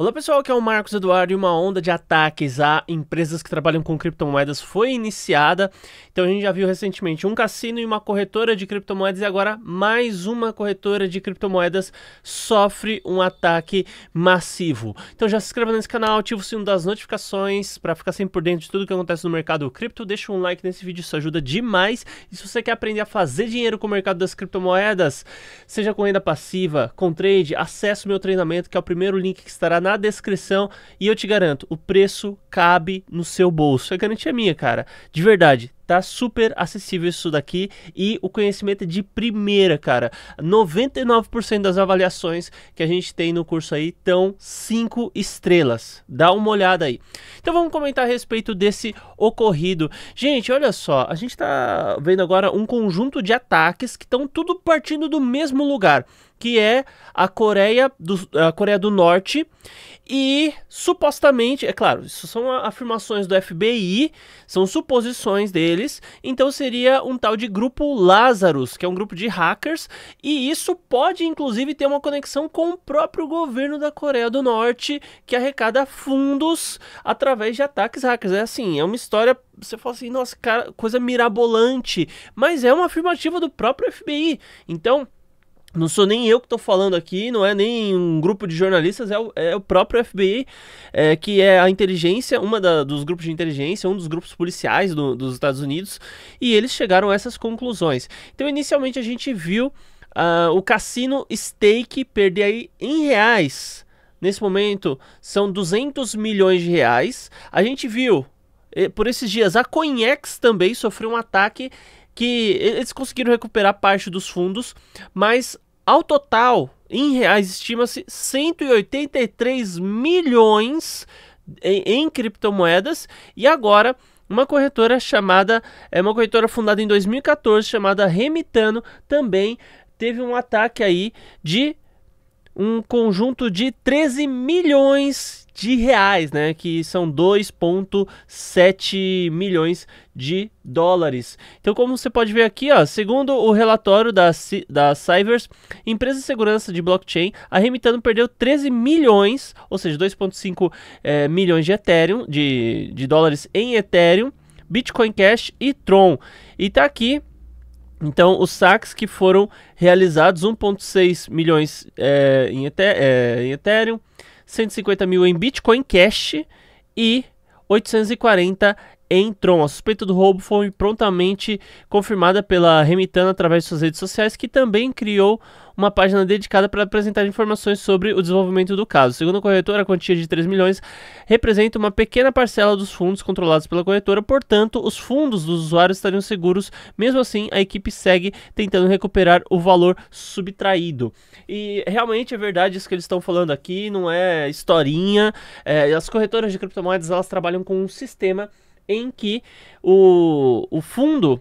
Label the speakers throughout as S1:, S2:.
S1: Olá pessoal, aqui é o Marcos Eduardo e uma onda de ataques a empresas que trabalham com criptomoedas foi iniciada. Então a gente já viu recentemente um cassino e uma corretora de criptomoedas e agora mais uma corretora de criptomoedas sofre um ataque massivo. Então já se inscreva nesse canal, ativa o sino das notificações para ficar sempre por dentro de tudo que acontece no mercado cripto. Deixa um like nesse vídeo, isso ajuda demais. E se você quer aprender a fazer dinheiro com o mercado das criptomoedas, seja com renda passiva, com trade, acesse o meu treinamento que é o primeiro link que estará na na descrição e eu te garanto, o preço cabe no seu bolso. A é garantia é minha, cara. De verdade, Tá super acessível isso daqui e o conhecimento é de primeira, cara. 99% das avaliações que a gente tem no curso aí estão 5 estrelas. Dá uma olhada aí. Então vamos comentar a respeito desse ocorrido. Gente, olha só, a gente tá vendo agora um conjunto de ataques que estão tudo partindo do mesmo lugar, que é a Coreia do, a Coreia do Norte e supostamente, é claro, isso são afirmações do FBI, são suposições dele deles, então seria um tal de grupo Lazarus, que é um grupo de hackers, e isso pode inclusive ter uma conexão com o próprio governo da Coreia do Norte, que arrecada fundos através de ataques hackers. É assim, é uma história você fala assim, nossa, cara, coisa mirabolante, mas é uma afirmativa do próprio FBI. Então, não sou nem eu que estou falando aqui, não é nem um grupo de jornalistas, é o, é o próprio FBI, é, que é a inteligência, uma da, dos grupos de inteligência, um dos grupos policiais do, dos Estados Unidos, e eles chegaram a essas conclusões. Então, inicialmente, a gente viu uh, o cassino Stake perder aí em reais. Nesse momento, são 200 milhões de reais. A gente viu, eh, por esses dias, a Coinex também sofreu um ataque que eles conseguiram recuperar parte dos fundos, mas ao total, em reais, estima-se 183 milhões em, em, criptomoedas e agora uma corretora chamada, é uma corretora fundada em 2014 chamada Remitano também teve um ataque aí de um conjunto de 13 milhões de reais, né? Que são 2,7 milhões de dólares. Então, como você pode ver aqui, ó, segundo o relatório da, C da Cybers, empresa de segurança de blockchain, a Remitano perdeu 13 milhões, ou seja, 2,5 é, milhões de Ethereum, de, de dólares em Ethereum, Bitcoin Cash e Tron. E tá aqui então, os saques que foram realizados, 1,6 milhões é, em, é, em, Ethereum, 150 mil em Bitcoin Cash e 840 em Tron. A suspeita do roubo foi prontamente confirmada pela Remitana através de suas redes sociais, que também criou uma página dedicada para apresentar informações sobre o desenvolvimento do caso. Segundo a corretora, a quantia de 3 milhões representa uma pequena parcela dos fundos controlados pela corretora, portanto, os fundos dos usuários estariam seguros. Mesmo assim, a equipe segue tentando recuperar o valor subtraído. E realmente é verdade isso que eles estão falando aqui, não é historinha. É, as corretoras de criptomoedas elas trabalham com um sistema em que o, o fundo,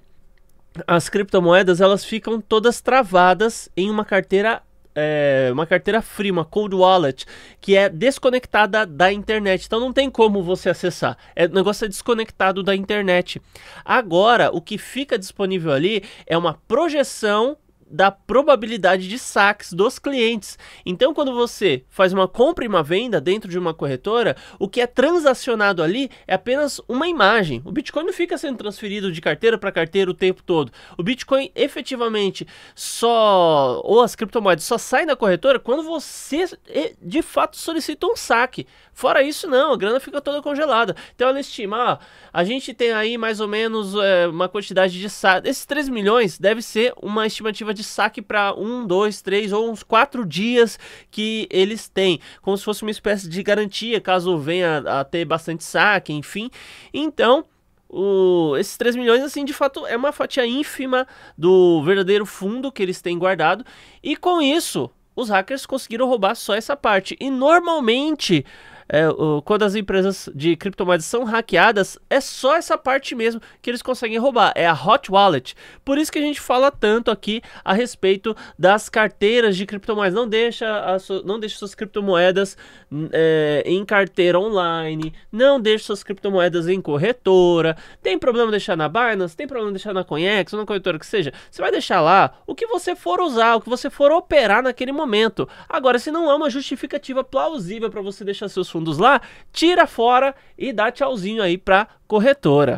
S1: as criptomoedas, elas ficam todas travadas em uma carteira é uma carteira free, uma cold wallet, que é desconectada da internet. Então não tem como você acessar. É, o negócio é desconectado da internet. Agora, o que fica disponível ali é uma projeção da probabilidade de saques dos clientes. Então, quando você faz uma compra e uma venda dentro de uma corretora, o que é transacionado ali é apenas uma imagem. O Bitcoin não fica sendo transferido de carteira para carteira o tempo todo. O Bitcoin efetivamente só ou as criptomoedas só saem da corretora quando você eh, de fato solicita um saque. Fora isso não, a grana fica toda congelada. Então ela estima, ah, a gente tem aí mais ou menos é, uma quantidade de saques. Esses 3 milhões deve ser uma estimativa de de saque para um, dois, três ou uns quatro dias que eles têm, como se fosse uma espécie de garantia caso venha a ter bastante saque, enfim. Então, o, esses 3 milhões, assim, de fato, é uma fatia ínfima do verdadeiro fundo que eles têm guardado. E com isso, os hackers conseguiram roubar só essa parte. E normalmente é, o, quando as empresas de criptomoedas são hackeadas, é só essa parte mesmo que eles conseguem roubar, é a hot wallet. Por isso que a gente fala tanto aqui a respeito das carteiras de criptomoedas. Não deixa, a, não deixa suas criptomoedas é, em carteira online, não deixe suas criptomoedas em corretora. Tem problema deixar na Binance, tem problema deixar na Coinex, ou na corretora que seja. Você vai deixar lá o que você for usar, o que você for operar naquele momento. Agora, se não há é uma justificativa plausível para você deixar seus fundos lá, tira fora e dá tchauzinho aí para corretora.